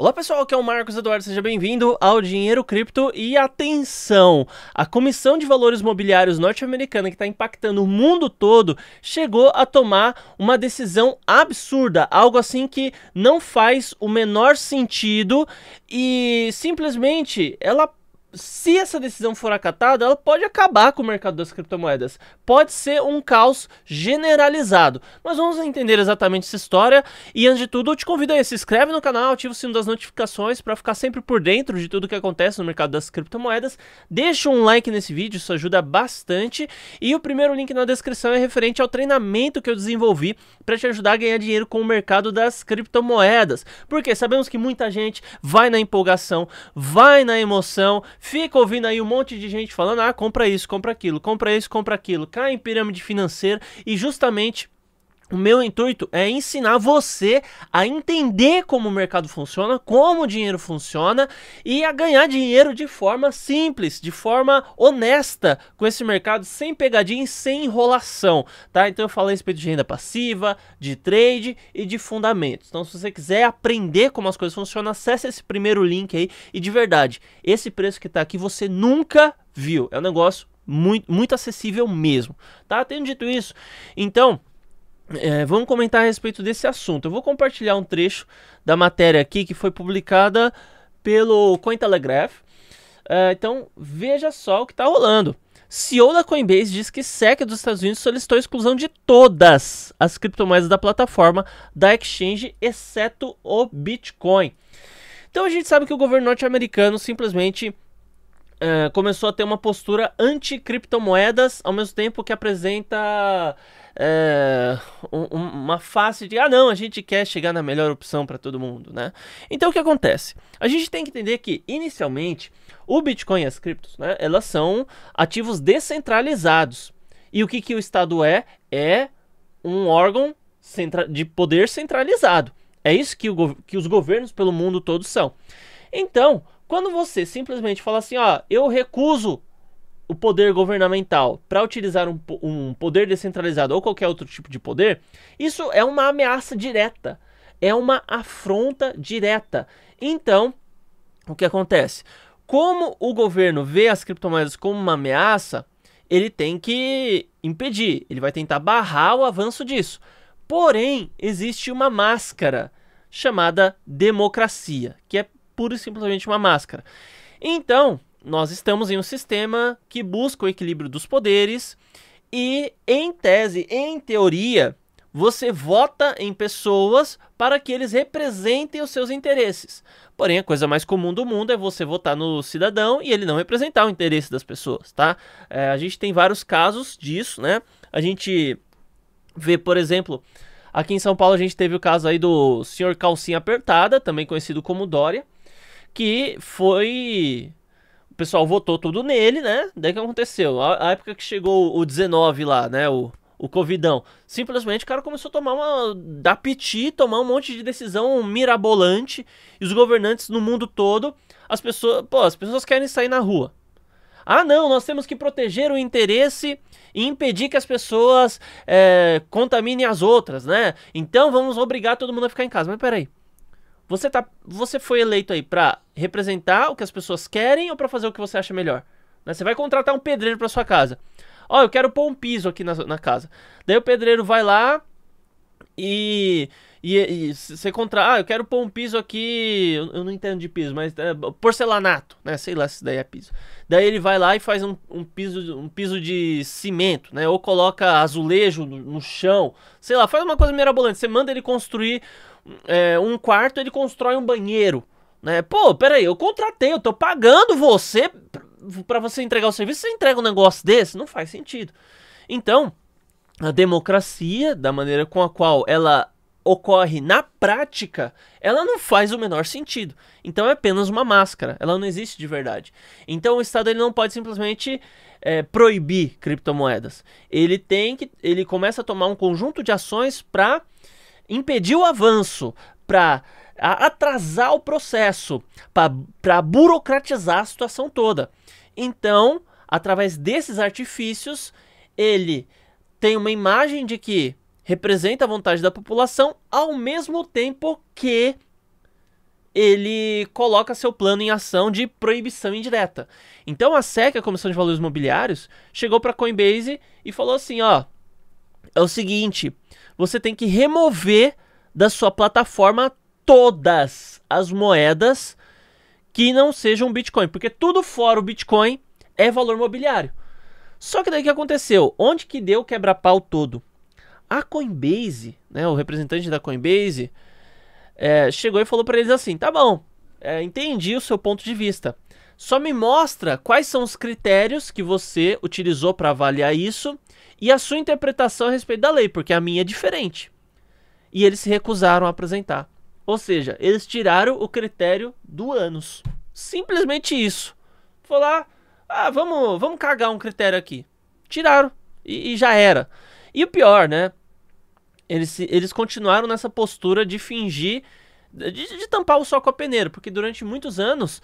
Olá pessoal, aqui é o Marcos Eduardo, seja bem-vindo ao Dinheiro Cripto e atenção! A Comissão de Valores Mobiliários norte-americana, que está impactando o mundo todo, chegou a tomar uma decisão absurda, algo assim que não faz o menor sentido e simplesmente ela se essa decisão for acatada, ela pode acabar com o mercado das criptomoedas. Pode ser um caos generalizado. Mas vamos entender exatamente essa história. E antes de tudo, eu te convido a se inscreve no canal, ativa o sino das notificações para ficar sempre por dentro de tudo que acontece no mercado das criptomoedas. Deixa um like nesse vídeo, isso ajuda bastante. E o primeiro link na descrição é referente ao treinamento que eu desenvolvi para te ajudar a ganhar dinheiro com o mercado das criptomoedas. Porque sabemos que muita gente vai na empolgação, vai na emoção, Fica ouvindo aí um monte de gente falando: ah, compra isso, compra aquilo, compra isso, compra aquilo. Cai em pirâmide financeira e justamente o meu intuito é ensinar você a entender como o mercado funciona, como o dinheiro funciona e a ganhar dinheiro de forma simples, de forma honesta com esse mercado, sem pegadinha e sem enrolação, tá? Então eu falei a respeito de renda passiva, de trade e de fundamentos. Então se você quiser aprender como as coisas funcionam, acesse esse primeiro link aí e de verdade, esse preço que tá aqui você nunca viu. É um negócio muito, muito acessível mesmo, tá? Tendo dito isso, então é, vamos comentar a respeito desse assunto. Eu vou compartilhar um trecho da matéria aqui que foi publicada pelo Cointelegraph. É, então, veja só o que está rolando. CEO da Coinbase diz que SEC dos Estados Unidos solicitou a exclusão de todas as criptomoedas da plataforma da exchange, exceto o Bitcoin. Então, a gente sabe que o governo norte-americano simplesmente eh, começou a ter uma postura anti-criptomoedas, ao mesmo tempo que apresenta é, uma face de ah não, a gente quer chegar na melhor opção para todo mundo, né? Então o que acontece? A gente tem que entender que inicialmente o Bitcoin e as criptos, né, elas são ativos descentralizados. E o que, que o Estado é? É um órgão de poder centralizado. É isso que, o, que os governos pelo mundo todo são. Então, quando você simplesmente fala assim, ó, eu recuso o poder governamental para utilizar um, um, poder descentralizado ou qualquer outro tipo de poder, isso é uma ameaça direta, é uma afronta direta. Então, o que acontece? Como o governo vê as criptomoedas como uma ameaça, ele tem que impedir, ele vai tentar barrar o avanço disso. Porém, existe uma máscara chamada democracia, que é pura e simplesmente uma máscara. Então, nós estamos em um sistema que busca o equilíbrio dos poderes e, em tese, em teoria, você vota em pessoas para que eles representem os seus interesses. Porém, a coisa mais comum do mundo é você votar no cidadão e ele não representar o interesse das pessoas, tá? É, a gente tem vários casos disso, né? A gente vê, por exemplo, aqui em São Paulo a gente teve o caso aí do senhor Calcinha Apertada, também conhecido como Dória que foi. O pessoal votou tudo nele, né? Daí que aconteceu? A, a época que chegou o 19 lá, né? O, o Covidão. Simplesmente o cara começou a tomar uma. dar piti, tomar um monte de decisão mirabolante. E os governantes no mundo todo, as pessoas. Pô, as pessoas querem sair na rua. Ah, não, nós temos que proteger o interesse e impedir que as pessoas é, contaminem as outras, né? Então vamos obrigar todo mundo a ficar em casa. Mas peraí. Você, tá, você foi eleito aí pra representar o que as pessoas querem ou para fazer o que você acha melhor? Né? Você vai contratar um pedreiro para sua casa. Ó, oh, eu quero pôr um piso aqui na, na casa. Daí o pedreiro vai lá e e você contra. Ah, eu quero pôr um piso aqui. Eu, eu não entendo de piso, mas é, porcelanato, né? Sei lá se daí é piso. Daí ele vai lá e faz um, um, piso, um piso de cimento, né? Ou coloca azulejo no, no chão. Sei lá, faz uma coisa mirabolante. Você manda ele construir é, um quarto, ele constrói um banheiro. Né? Pô, peraí, eu contratei, eu tô pagando você para você entregar o serviço, você entrega um negócio desse? Não faz sentido. Então, a democracia, da maneira com a qual ela ocorre na prática, ela não faz o menor sentido. Então é apenas uma máscara, ela não existe de verdade. Então o Estado ele não pode simplesmente é, proibir criptomoedas. Ele tem que, ele começa a tomar um conjunto de ações para impedir o avanço, para atrasar o processo, para burocratizar a situação toda. Então, através desses artifícios, ele tem uma imagem de que representa a vontade da população, ao mesmo tempo que ele coloca seu plano em ação de proibição indireta. Então a SEC, a Comissão de Valores Imobiliários, chegou para Coinbase e falou assim, ó, é o seguinte, você tem que remover da sua plataforma todas as moedas que não sejam Bitcoin, porque tudo fora o Bitcoin é valor imobiliário. Só que daí que aconteceu? Onde que deu o quebra-pau todo? A Coinbase, né, o representante da Coinbase, é, chegou e falou para eles assim: tá bom, é, entendi o seu ponto de vista. Só me mostra quais são os critérios que você utilizou para avaliar isso e a sua interpretação a respeito da lei, porque a minha é diferente. E eles se recusaram a apresentar. Ou seja, eles tiraram o critério do ânus. Simplesmente isso. Foi lá, ah, vamos, vamos cagar um critério aqui. Tiraram e, e já era. E o pior, né? eles, eles continuaram nessa postura de fingir, de, de tampar o sol com a peneira, porque durante muitos anos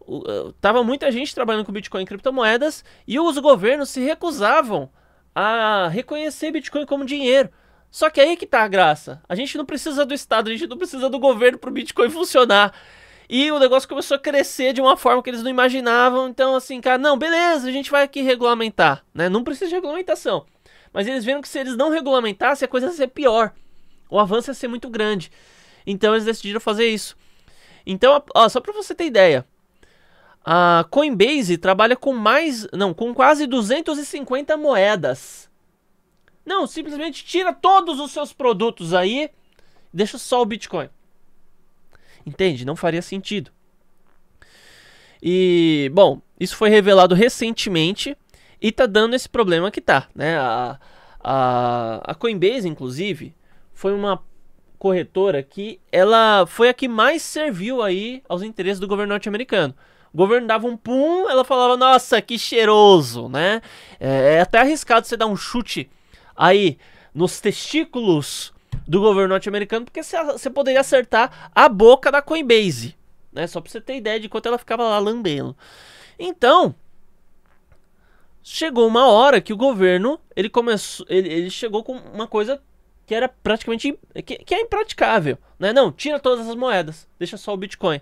estava eh, tava muita gente trabalhando com Bitcoin e criptomoedas e os governos se recusavam a reconhecer Bitcoin como dinheiro. Só que aí que tá a graça. A gente não precisa do Estado, a gente não precisa do governo para o Bitcoin funcionar. E o negócio começou a crescer de uma forma que eles não imaginavam. Então, assim, cara, não, beleza, a gente vai aqui regulamentar, né? Não precisa de regulamentação. Mas eles viram que se eles não regulamentassem, a coisa ia ser pior. O avanço ia ser muito grande. Então eles decidiram fazer isso. Então, ó, só para você ter ideia, a Coinbase trabalha com mais, não, com quase 250 moedas. Não, simplesmente tira todos os seus produtos aí, deixa só o Bitcoin. Entende? Não faria sentido. E, bom, isso foi revelado recentemente e tá dando esse problema que tá, né? A, a, a Coinbase, inclusive, foi uma corretora que ela foi a que mais serviu aí aos interesses do governo norte-americano. O governo dava um pum, ela falava, nossa, que cheiroso, né? É, é até arriscado você dar um chute aí nos testículos do governo norte-americano, porque você poderia acertar a boca da Coinbase, né? Só pra você ter ideia de quanto ela ficava lá lambendo. Então, chegou uma hora que o governo ele começou ele, ele chegou com uma coisa que era praticamente que, que é impraticável né não tira todas as moedas deixa só o bitcoin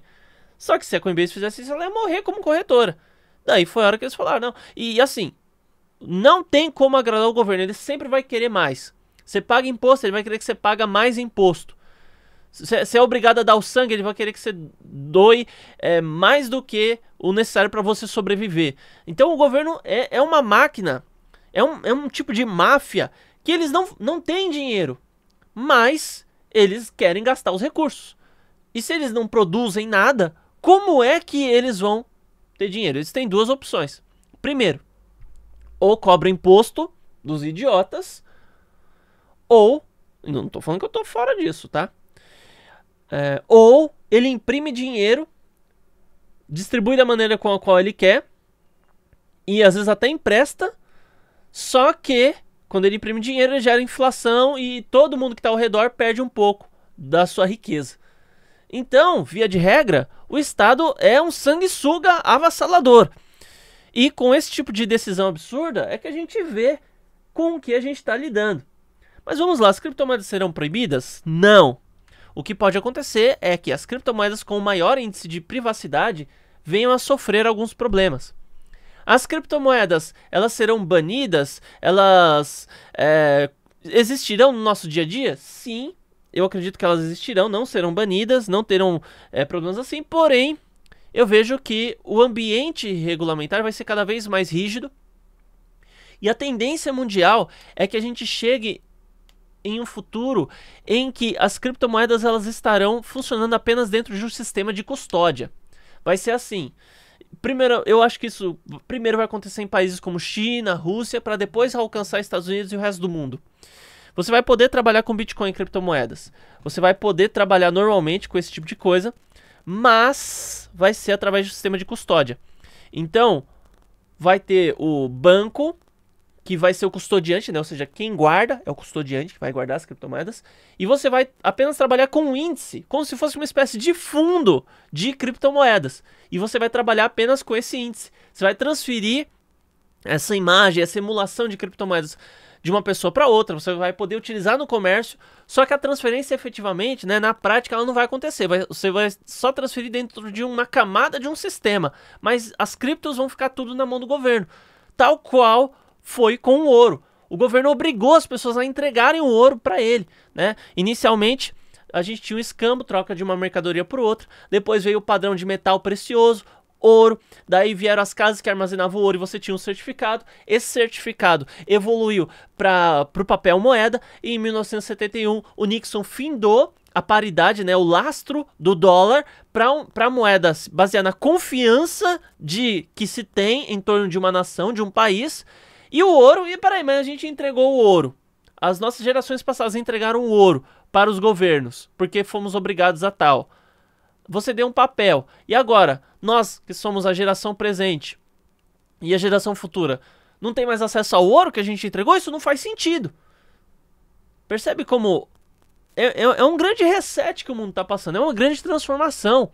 só que se a Coinbase fizesse isso ela ia morrer como corretora daí foi a hora que eles falaram não e assim não tem como agradar o governo ele sempre vai querer mais você paga imposto ele vai querer que você paga mais imposto você é obrigado a dar o sangue ele vai querer que você doe é, mais do que o necessário para você sobreviver. Então o governo é, é uma máquina, é um, é um tipo de máfia que eles não, não têm dinheiro, mas eles querem gastar os recursos. E se eles não produzem nada, como é que eles vão ter dinheiro? Eles têm duas opções. Primeiro, ou cobra imposto dos idiotas, ou. Não estou falando que eu estou fora disso, tá? É, ou ele imprime dinheiro distribui da maneira com a qual ele quer e às vezes até empresta, só que quando ele imprime dinheiro, ele gera inflação e todo mundo que está ao redor perde um pouco da sua riqueza. Então, via de regra, o Estado é um sanguessuga avassalador. E com esse tipo de decisão absurda é que a gente vê com o que a gente está lidando. Mas vamos lá, as criptomoedas serão proibidas? Não. O que pode acontecer é que as criptomoedas com maior índice de privacidade venham a sofrer alguns problemas. As criptomoedas, elas serão banidas? Elas é, existirão no nosso dia a dia? Sim, eu acredito que elas existirão, não serão banidas, não terão é, problemas assim, porém, eu vejo que o ambiente regulamentar vai ser cada vez mais rígido. E a tendência mundial é que a gente chegue em um futuro em que as criptomoedas elas estarão funcionando apenas dentro de um sistema de custódia. Vai ser assim. Primeiro, eu acho que isso primeiro vai acontecer em países como China, Rússia, para depois alcançar Estados Unidos e o resto do mundo. Você vai poder trabalhar com Bitcoin e criptomoedas. Você vai poder trabalhar normalmente com esse tipo de coisa, mas vai ser através do sistema de custódia. Então, vai ter o banco que vai ser o custodiante, né? Ou seja, quem guarda é o custodiante que vai guardar as criptomoedas. E você vai apenas trabalhar com o índice, como se fosse uma espécie de fundo de criptomoedas. E você vai trabalhar apenas com esse índice. Você vai transferir essa imagem, essa emulação de criptomoedas de uma pessoa para outra, você vai poder utilizar no comércio, só que a transferência efetivamente, né, na prática ela não vai acontecer, vai, você vai só transferir dentro de uma camada de um sistema, mas as criptos vão ficar tudo na mão do governo, tal qual foi com o ouro. O governo obrigou as pessoas a entregarem o ouro para ele, né? Inicialmente, a gente tinha um escambo, troca de uma mercadoria por outra. Depois veio o padrão de metal precioso, ouro. Daí vieram as casas que armazenavam ouro e você tinha um certificado. Esse certificado evoluiu para o papel moeda. E em 1971, o Nixon findou a paridade, né, o lastro do dólar para um, moedas baseada na confiança de que se tem em torno de uma nação, de um país. E o ouro, e peraí, mas a gente entregou o ouro. As nossas gerações passadas entregaram o ouro para os governos, porque fomos obrigados a tal. Você deu um papel. E agora, nós que somos a geração presente e a geração futura, não tem mais acesso ao ouro que a gente entregou? Isso não faz sentido. Percebe como é, é, é um grande reset que o mundo está passando, é uma grande transformação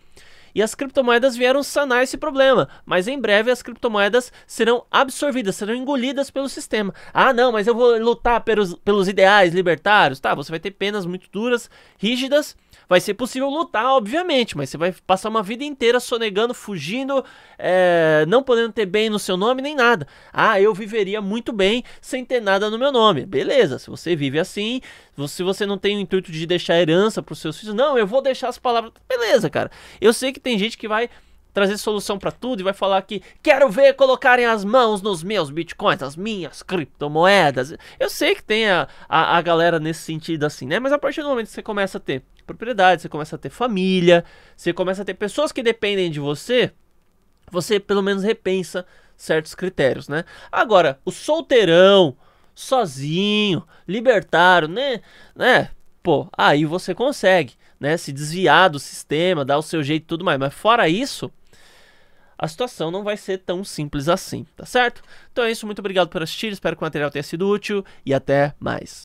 e as criptomoedas vieram sanar esse problema, mas em breve as criptomoedas serão absorvidas, serão engolidas pelo sistema. Ah, não, mas eu vou lutar pelos, pelos ideais libertários. Tá, você vai ter penas muito duras, rígidas. Vai ser possível lutar, obviamente, mas você vai passar uma vida inteira sonegando, fugindo, é, não podendo ter bem no seu nome nem nada. Ah, eu viveria muito bem sem ter nada no meu nome. Beleza, se você vive assim, se você não tem o intuito de deixar herança para os seus filhos, não, eu vou deixar as palavras. Beleza, cara. Eu sei que tem gente que vai trazer solução para tudo e vai falar que quero ver colocarem as mãos nos meus bitcoins, as minhas criptomoedas. Eu sei que tem a, a, a, galera nesse sentido assim, né? Mas a partir do momento que você começa a ter propriedade, você começa a ter família, você começa a ter pessoas que dependem de você, você pelo menos repensa certos critérios, né? Agora, o solteirão, sozinho, libertário, né? né? Pô, aí você consegue né, se desviar do sistema, dar o seu jeito e tudo mais. Mas fora isso, a situação não vai ser tão simples assim, tá certo? Então é isso, muito obrigado por assistir, espero que o material tenha sido útil e até mais.